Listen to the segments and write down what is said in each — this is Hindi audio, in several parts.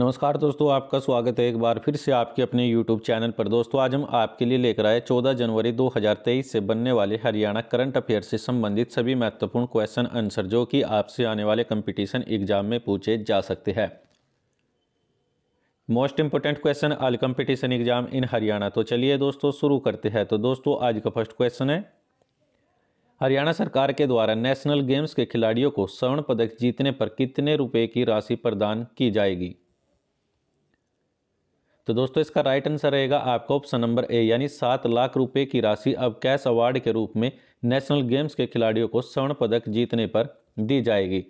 नमस्कार दोस्तों आपका स्वागत है एक बार फिर से आपके अपने YouTube चैनल पर दोस्तों आज हम आपके लिए लेकर आए 14 जनवरी 2023 से बनने वाले हरियाणा करंट अफेयर से संबंधित सभी महत्वपूर्ण क्वेश्चन आंसर जो कि आपसे आने वाले कंपटीशन एग्जाम में पूछे जा सकते हैं most important question all competition exam in Haryana तो चलिए दोस्तों शुरू करते हैं तो दोस्तों आज का फर्स्ट क्वेश्चन है हरियाणा सरकार के द्वारा नेशनल गेम्स के खिलाड़ियों को स्वर्ण पदक जीतने पर कितने रुपए की राशि प्रदान की जाएगी तो दोस्तों इसका राइट आंसर रहेगा आपका ऑप्शन नंबर ए यानी सात लाख रुपए की राशि अब कैश अवार्ड के रूप में नेशनल गेम्स के खिलाड़ियों को स्वर्ण पदक जीतने पर दी जाएगी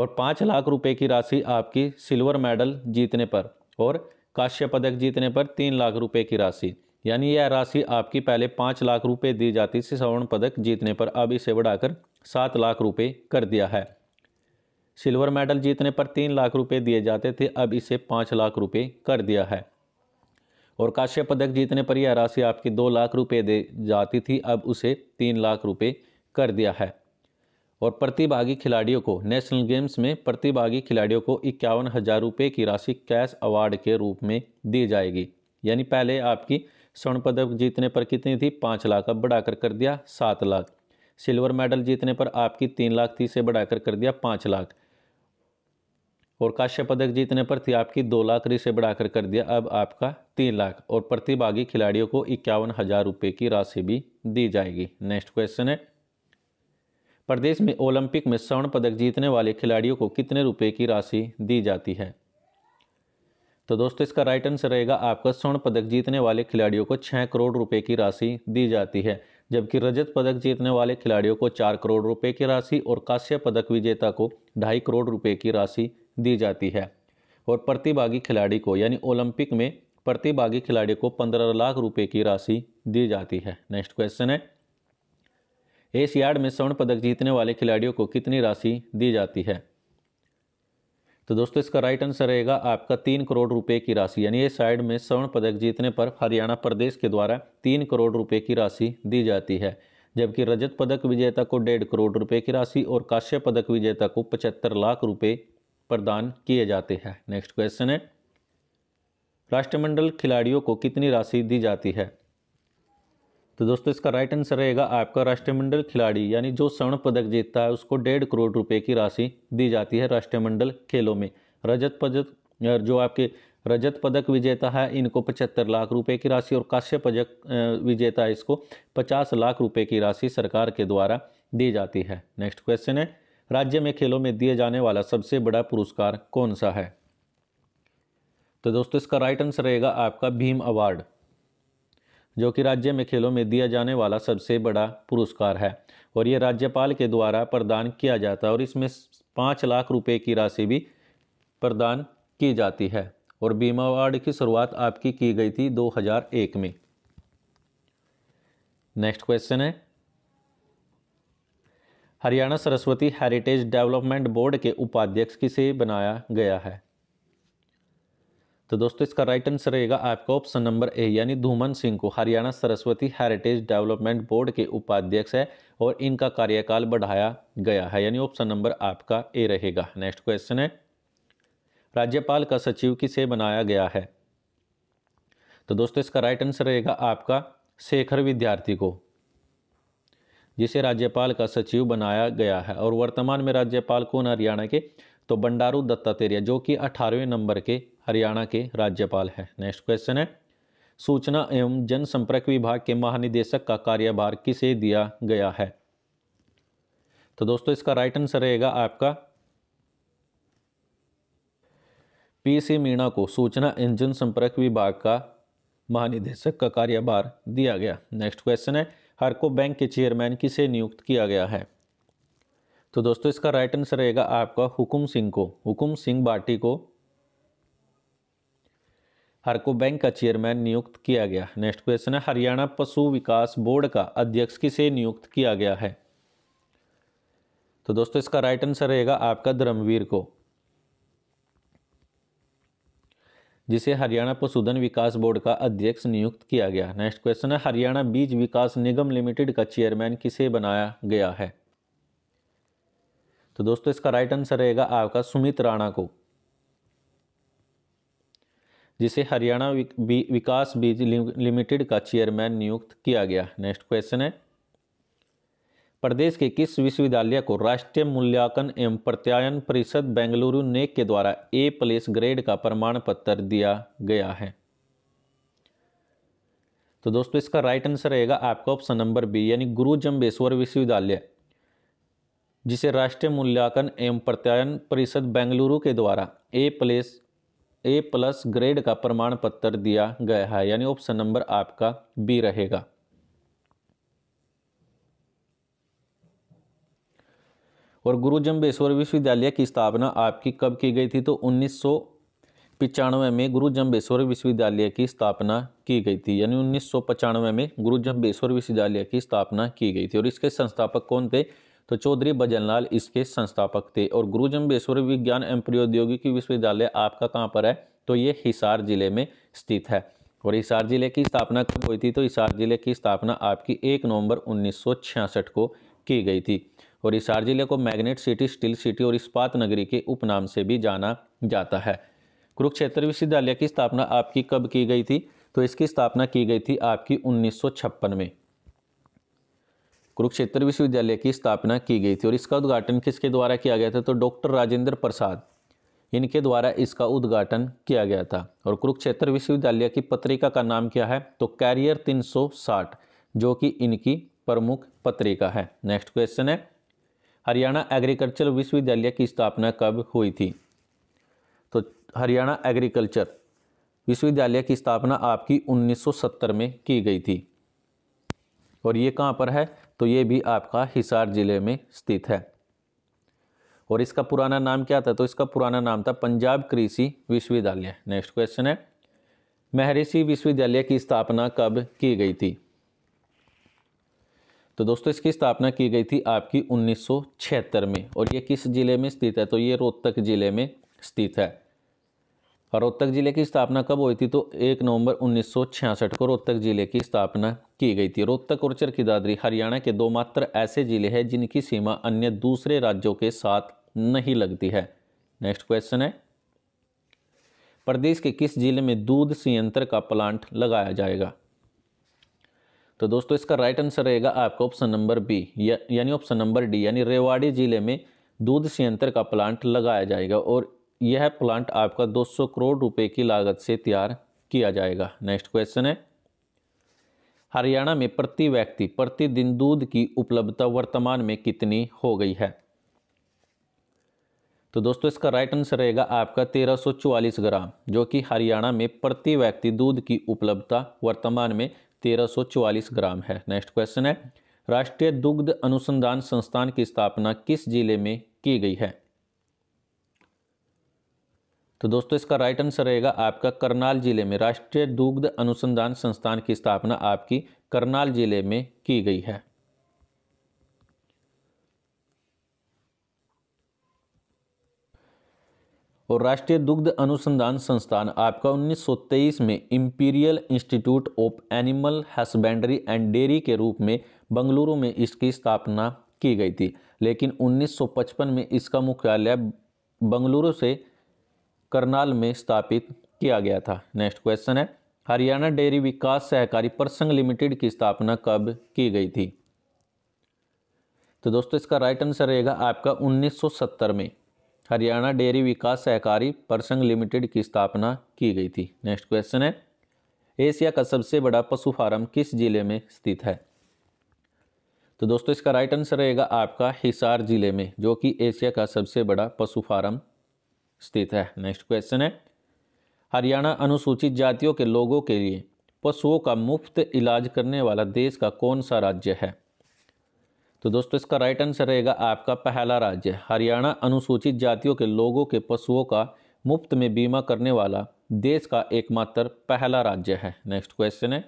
और पाँच लाख रुपए की राशि आपकी सिल्वर मेडल जीतने पर और काश्य पदक जीतने पर तीन लाख रुपए की राशि यानी यह राशि आपकी पहले पाँच लाख रुपए दी जाती थी स्वर्ण पदक जीतने पर अब इसे बढ़ाकर सात लाख रुपए कर दिया है सिल्वर मेडल जीतने पर तीन लाख रुपए दिए जाते थे अब इसे पाँच लाख रुपए कर दिया है और काश्य पदक जीतने पर यह राशि आपकी दो लाख रुपए दे जाती थी अब उसे तीन लाख रुपए कर दिया है और प्रतिभागी खिलाड़ियों को नेशनल गेम्स में प्रतिभागी खिलाड़ियों को इक्यावन हज़ार रुपये की राशि कैश अवार्ड के रूप में दी जाएगी यानी पहले आपकी स्वर्ण पदक जीतने पर कितनी थी पाँच लाख अब बढ़ाकर कर दिया सात लाख सिल्वर मेडल जीतने पर आपकी तीन लाख थी से बढ़ाकर कर दिया पाँच लाख और काश्य पदक जीतने पर थी आपकी दो लाख रिसे बढ़ाकर कर दिया अब आपका तीन लाख और प्रतिभागी खिलाड़ियों को इक्यावन हज़ार रुपये की राशि भी दी जाएगी नेक्स्ट क्वेश्चन है प्रदेश में ओलंपिक में स्वर्ण पदक जीतने वाले खिलाड़ियों को कितने रुपये की राशि दी जाती है तो दोस्तों इसका राइट आंसर रहेगा आपका स्वर्ण पदक जीतने वाले खिलाड़ियों को छः करोड़ रुपए की राशि दी जाती है जबकि रजत पदक जीतने वाले खिलाड़ियों को चार करोड़ रुपए की राशि और कांस्य पदक विजेता को ढाई करोड़ रुपए की राशि दी जाती है और प्रतिभागी खिलाड़ी को यानी ओलंपिक में प्रतिभागी खिलाड़ी को पंद्रह लाख रुपए की राशि दी जाती है नेक्स्ट क्वेश्चन है एशियाड में स्वर्ण पदक जीतने वाले खिलाड़ियों को कितनी राशि दी जाती है तो दोस्तों इसका राइट आंसर रहेगा आपका तीन करोड़ रुपए की राशि यानी इस साइड में स्वर्ण पदक जीतने पर हरियाणा प्रदेश के द्वारा तीन करोड़ रुपए की राशि दी जाती है जबकि रजत पदक विजेता को डेढ़ करोड़ रुपए की राशि और काश्य पदक विजेता को पचहत्तर लाख रुपए प्रदान किए जाते हैं नेक्स्ट क्वेश्चन है राष्ट्रमंडल खिलाड़ियों को कितनी राशि दी जाती है तो दोस्तों इसका राइट आंसर रहेगा आपका राष्ट्रमंडल खिलाड़ी यानी जो स्वर्ण पदक जीतता है उसको डेढ़ करोड़ रुपए की राशि दी जाती है राष्ट्रमंडल खेलों में रजत पदक जो आपके रजत पदक विजेता है इनको पचहत्तर लाख रुपए की राशि और काश्य पदक विजेता है इसको पचास लाख रुपए की राशि सरकार के द्वारा दी जाती है नेक्स्ट क्वेश्चन है राज्य में खेलों में दिए जाने वाला सबसे बड़ा पुरस्कार कौन सा है तो दोस्तों इसका राइट आंसर रहेगा आपका भीम अवार्ड जो कि राज्य में खेलों में दिया जाने वाला सबसे बड़ा पुरस्कार है और ये राज्यपाल के द्वारा प्रदान किया जाता है और इसमें पाँच लाख रुपए की राशि भी प्रदान की जाती है और बीमा अवार्ड की शुरुआत आपकी की गई थी 2001 में नेक्स्ट क्वेश्चन है Haryana Saraswati heritage development board के उपाध्यक्ष किसे बनाया गया है तो दोस्तों इसका राइट आंसर रहेगा आपका ऑप्शन नंबर ए यानी धूमन सिंह को Haryana Saraswati heritage development board के उपाध्यक्ष है और इनका कार्यकाल बढ़ाया गया है यानी ऑप्शन नंबर आपका ए रहेगा नेक्स्ट क्वेश्चन है राज्यपाल का सचिव किसे बनाया गया है तो दोस्तों इसका राइट आंसर रहेगा आपका शेखर विद्यार्थी को जिसे राज्यपाल का सचिव बनाया गया है और वर्तमान में राज्यपाल कौन हरियाणा के तो बंडारू दत्तात्रेय जो कि अठारहवें नंबर के हरियाणा के राज्यपाल हैं नेक्स्ट क्वेश्चन है सूचना एवं जनसंपर्क विभाग के महानिदेशक का कार्यभार किसे दिया गया है तो दोस्तों इसका राइट आंसर रहेगा आपका पी सी मीणा को सूचना एवं जनसंपर्क विभाग का महानिदेशक का कार्यभार दिया गया नेक्स्ट क्वेश्चन है हर को बैंक के चेयरमैन किसे नियुक्त किया गया है तो दोस्तों इसका राइट आंसर रहेगा आपका हुकुम सिंह को हुकुम सिंह बाटी को हरको बैंक का चेयरमैन नियुक्त किया गया नेक्स्ट क्वेश्चन है हरियाणा पशु विकास बोर्ड का अध्यक्ष किसे नियुक्त किया गया है तो दोस्तों इसका राइट आंसर रहेगा आपका धर्मवीर को जिसे हरियाणा पशुधन विकास बोर्ड का अध्यक्ष नियुक्त किया गया नेक्स्ट क्वेश्चन है हरियाणा बीज विकास निगम लिमिटेड का चेयरमैन किसे बनाया गया है तो दोस्तों इसका राइट आंसर रहेगा आपका सुमित राणा को जिसे हरियाणा विकास बीज लिमिटेड का चेयरमैन नियुक्त किया गया नेक्स्ट क्वेश्चन है प्रदेश के किस विश्वविद्यालय को राष्ट्रीय मूल्यांकन एवं प्रत्यायन परिषद बेंगलुरु नेक के द्वारा ए प्लस ग्रेड का प्रमाण पत्र दिया गया है तो दोस्तों इसका राइट आंसर रहेगा आपका ऑप्शन नंबर बी यानी गुरु जम्बेश्वर विश्वविद्यालय जिसे राष्ट्रीय मूल्यांकन एवं प्रत्यायन परिषद बेंगलुरु के द्वारा A plus A plus grade का प्रमाण पत्र दिया गया है यानी ऑप्शन नंबर आपका बी रहेगा और गुरु जम्बेश्वर विश्वविद्यालय की स्थापना आपकी कब की गई थी तो उन्नीस में गुरु जम्बेश्वर विश्वविद्यालय की स्थापना की गई थी यानी उन्नीस में गुरु जम्बेश्वर विश्वविद्यालय की स्थापना की गई थी और इसके संस्थापक कौन थे तो चौधरी भजनलाल इसके संस्थापक थे और गुरु जम्बेश्वर विज्ञान एवं प्रौद्योगिकी विश्वविद्यालय आपका कहाँ पर है तो ये हिसार जिले में स्थित है और हिसार जिले की स्थापना कब हुई थी तो हिसार जिले की स्थापना आपकी एक नवंबर 1966 को की गई थी और इस जिले को मैग्नेट सिटी स्टील सिटी और इस्पात नगरी के उपनाम से भी जाना जाता है कुरुक्षेत्र विश्वविद्यालय की स्थापना आपकी कब की गई थी तो इसकी स्थापना की गई थी आपकी उन्नीस में कुरुक्षेत्र विश्वविद्यालय की स्थापना की गई थी और इसका उद्घाटन किसके द्वारा किया गया था तो डॉक्टर राजेंद्र प्रसाद इनके द्वारा इसका उद्घाटन किया गया था और कुरुक्षेत्र विश्वविद्यालय की पत्रिका का नाम क्या है तो कैरियर 360 जो कि इनकी प्रमुख पत्रिका है नेक्स्ट क्वेश्चन है हरियाणा एग्रीकल्चर विश्वविद्यालय की स्थापना कब हुई थी तो हरियाणा एग्रीकल्चर विश्वविद्यालय की स्थापना आपकी 1970 में की गई थी और ये कहाँ पर है तो ये भी आपका हिसार जिले में स्थित है और इसका पुराना नाम क्या था तो इसका पुराना नाम था पंजाब कृषि विश्वविद्यालय नेक्स्ट क्वेश्चन है महर्षि विश्वविद्यालय की स्थापना कब की गई थी तो दोस्तों इसकी स्थापना की गई थी आपकी उन्नीस में और ये किस जिले में स्थित है तो ये रोहतक जिले में स्थित है और रोहतक जिले की स्थापना कब हुई थी तो एक नवंबर 1966 को रोहतक जिले की स्थापना की गई थी रोहतक और चरखी दादरी हरियाणा के दो मात्र ऐसे जिले हैं जिनकी सीमा अन्य दूसरे राज्यों के साथ नहीं लगती है नेक्स्ट क्वेश्चन है प्रदेश के किस जिले में दूध संयंत्र का प्लांट लगाया जाएगा तो दोस्तों इसका राइट आंसर रहेगा आपका ऑप्शन नंबर बी या, यानी ऑप्शन नंबर डी यानी रेवाड़ी जिले में दूध संयंत्र का प्लांट लगाया जाएगा और यह प्लांट आपका 200 करोड़ रुपए की लागत से तैयार किया जाएगा नेक्स्ट क्वेश्चन है हरियाणा में प्रति व्यक्ति प्रतिदिन दूध की उपलब्धता वर्तमान में कितनी हो गई है तो दोस्तों इसका राइट आंसर रहेगा आपका 1344 ग्राम जो कि हरियाणा में प्रति व्यक्ति दूध की उपलब्धता वर्तमान में 1344 ग्राम है नेक्स्ट क्वेश्चन है राष्ट्रीय दुग्ध अनुसंधान संस्थान की स्थापना किस जिले में की गई है तो दोस्तों इसका राइट आंसर रहेगा आपका करनाल जिले में राष्ट्रीय दुग्ध अनुसंधान संस्थान की स्थापना आपकी करनाल जिले में की गई है और राष्ट्रीय दुग्ध अनुसंधान संस्थान आपका 1923 में imperial institute of animal husbandry and dairy के रूप में बंगलुरु में इसकी स्थापना की गई थी लेकिन 1955 में इसका मुख्यालय बंगलुरु से करनाल में स्थापित किया गया था नेक्स्ट क्वेश्चन है हरियाणा डेयरी विकास सहकारी परसंघ लिमिटेड की स्थापना कब की गई थी तो दोस्तों इसका राइट आंसर रहेगा आपका 1970 में हरियाणा डेयरी विकास सहकारी परसंग लिमिटेड की स्थापना की गई थी नेक्स्ट क्वेश्चन है एशिया का सबसे बड़ा पशु फार्म किस जिले में स्थित है तो दोस्तों इसका राइट आंसर रहेगा आपका हिसार जिले में जो कि एशिया का सबसे बड़ा पशु फार्म स्थित है नेक्स्ट क्वेश्चन है हरियाणा अनुसूचित जातियों के लोगों के लिए पशुओं का मुफ्त इलाज करने वाला देश का कौन सा राज्य है तो दोस्तों इसका राइट आंसर रहेगा आपका पहला राज्य हरियाणा अनुसूचित जातियों के लोगों के पशुओं का मुफ्त में बीमा करने वाला देश का एकमात्र पहला राज्य है नेक्स्ट क्वेश्चन है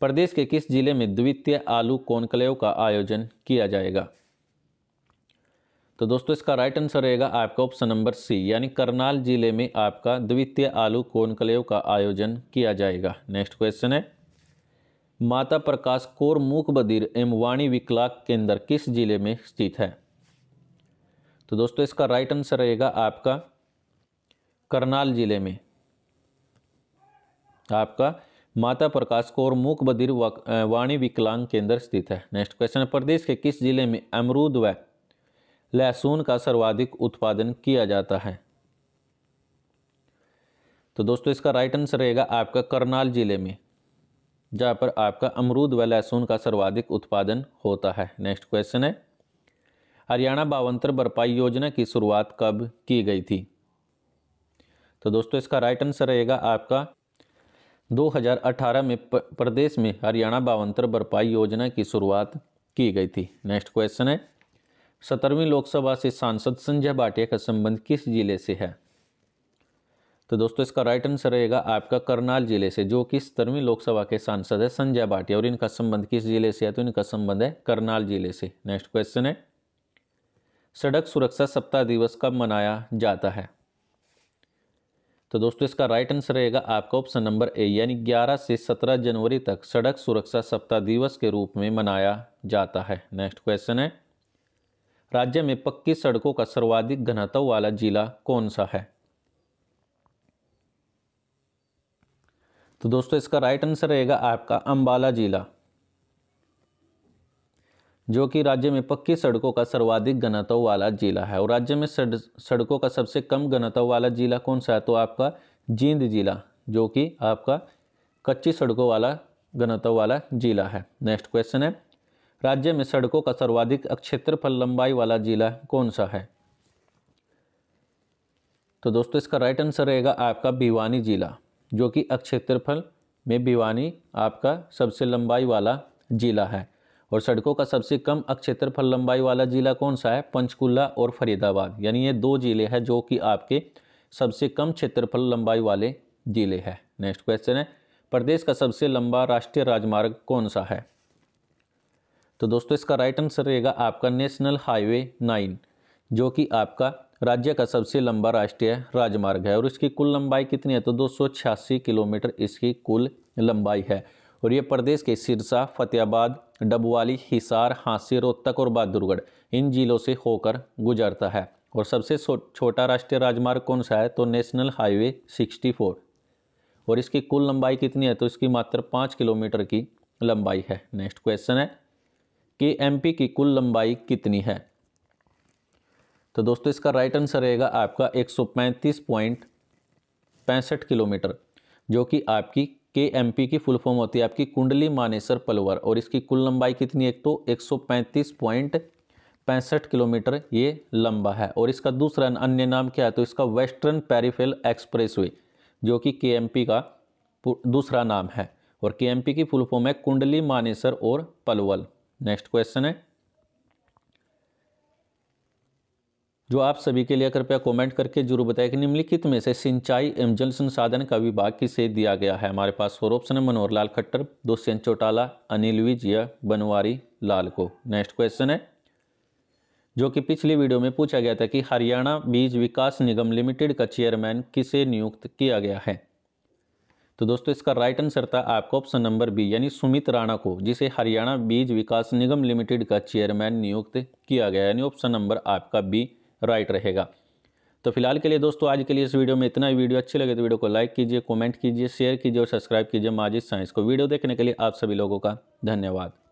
प्रदेश के किस जिले में द्वितीय आलू कॉन्क्लेव का आयोजन किया जाएगा तो दोस्तों इसका राइट आंसर रहेगा आपका ऑप्शन नंबर सी यानी करनाल जिले में आपका द्वितीय आलू कॉन्क्लेव का आयोजन किया जाएगा नेक्स्ट क्वेश्चन है माता प्रकाश कौर मूक बदिर एवं वाणी विकलाक केंद्र किस जिले में स्थित है तो दोस्तों इसका राइट आंसर रहेगा आपका करनाल जिले में आपका माता प्रकाश कौर मूक बदिर वाणी विकलांग केंद्र स्थित है नेक्स्ट क्वेश्चन प्रदेश के किस जिले में अमरूद व लहसुन का सर्वाधिक उत्पादन किया जाता है तो दोस्तों इसका राइट आंसर रहेगा आपका करनाल जिले में जहाँ पर आपका अमरूद व लहसुन का सर्वाधिक उत्पादन होता है नेक्स्ट क्वेश्चन है हरियाणा बावंतर भरपाई योजना की शुरुआत कब की गई थी तो दोस्तों इसका राइट आंसर रहेगा आपका 2018 में प्रदेश में हरियाणा बावंतर भरपाई योजना की शुरुआत की गई थी नेक्स्ट क्वेश्चन है सत्रहवीं लोकसभा से सांसद संजय भाटिया का संबंध किस जिले से है तो दोस्तों इसका राइट आंसर रहेगा आपका करनाल जिले से जो कि सत्रहवीं लोकसभा के सांसद है संजय भाटिया और इनका संबंध किस जिले से है तो इनका संबंध है करनाल जिले से नेक्स्ट क्वेश्चन है सड़क सुरक्षा सप्ताह दिवस कब मनाया जाता है तो दोस्तों इसका राइट आंसर रहेगा आपका ऑप्शन नंबर ए यानी 11 से 17 जनवरी तक सड़क सुरक्षा सप्ताह दिवस के रूप में मनाया जाता है नेक्स्ट क्वेश्चन है राज्य में पक्की सड़कों का सर्वाधिक घनत्व वाला जिला कौन सा है तो दोस्तों इसका राइट आंसर रहेगा आपका अम्बाला जिला जो कि राज्य में पक्की सड़कों का सर्वाधिक घनत्व वाला जिला है और राज्य में सड़कों का सबसे कम घनत्व वाला जिला कौन सा है तो आपका जींद जिला जो कि आपका कच्ची सड़कों वाला घनत्व वाला जिला है नेक्स्ट क्वेश्चन है राज्य में सड़कों का सर्वाधिक क्षेत्रफल लंबाई वाला जिला कौन सा है तो दोस्तों इसका राइट आंसर रहेगा आपका भिवानी जिला जो कि अक्षेत्रफल में भिवानी आपका सबसे लंबाई वाला ज़िला है और सड़कों का सबसे कम अक्षेत्रफल लंबाई वाला ज़िला कौन सा है पंचकुला और फरीदाबाद यानी ये दो ज़िले हैं जो कि आपके सबसे कम क्षेत्रफल लंबाई वाले ज़िले हैं नेक्स्ट क्वेश्चन है प्रदेश का सबसे लंबा राष्ट्रीय राजमार्ग कौन सा है तो दोस्तों इसका राइट आंसर रहेगा आपका नेशनल हाईवे नाइन जो कि आपका राज्य का सबसे लंबा राष्ट्रीय राजमार्ग है और इसकी कुल लंबाई कितनी है तो दो किलोमीटर इसकी कुल लंबाई है और ये प्रदेश के सिरसा फतेहाबाद डबवाली हिसार हांसी रोहतक और बहादुरगढ़ इन जिलों से होकर गुजरता है और सबसे छोटा राष्ट्रीय राजमार्ग कौन सा है तो नेशनल हाईवे 64 और इसकी कुल लंबाई कितनी है तो इसकी मात्र पाँच किलोमीटर की लंबाई है नेक्स्ट क्वेश्चन है कि एमपी की कुल लंबाई कितनी है तो दोस्तों इसका राइट आंसर रहेगा आपका एक सौ पैंतीस पॉइंट पैंसठ किलोमीटर जो कि आपकी के एम पी की फुल फॉर्म होती है आपकी कुंडली मानेसर पलवर और इसकी कुल लंबाई कितनी एक तो एक सौ पैंतीस पॉइंट पैंसठ किलोमीटर ये लंबा है और इसका दूसरा अन्य नाम क्या है तो इसका वेस्टर्न पेरीफेल एक्सप्रेसवे जो कि के एम पी का दूसरा नाम है और के एम पी की फुल फॉर्म है कुंडली मानेसर और पलवल नेक्स्ट क्वेश्चन है जो आप सभी के लिए कृपया कमेंट करके जरूर बताएं कि निम्नलिखित में से सिंचाई एवं जल संसाधन का विभाग किसे दिया गया है हमारे पास फोर ऑप्शन है मनोहर लाल खट्टर दुष्यंत चौटाला अनिल विज या बनवारी लाल को नेक्स्ट क्वेश्चन है जो कि पिछली वीडियो में पूछा गया था कि हरियाणा बीज विकास निगम लिमिटेड का चेयरमैन किसे नियुक्त किया गया है तो दोस्तों इसका राइट आंसर था आपका ऑप्शन नंबर बी यानी सुमित राणा को जिसे हरियाणा बीज विकास निगम लिमिटेड का चेयरमैन नियुक्त किया गया यानी ऑप्शन नंबर आपका बी राइट रहेगा तो फिलहाल के लिए दोस्तों आज के लिए इस वीडियो में इतना ही वीडियो अच्छी लगे तो वीडियो को लाइक कीजिए कमेंट कीजिए शेयर कीजिए और सब्सक्राइब कीजिए माजिद साइंस को वीडियो देखने के लिए आप सभी लोगों का धन्यवाद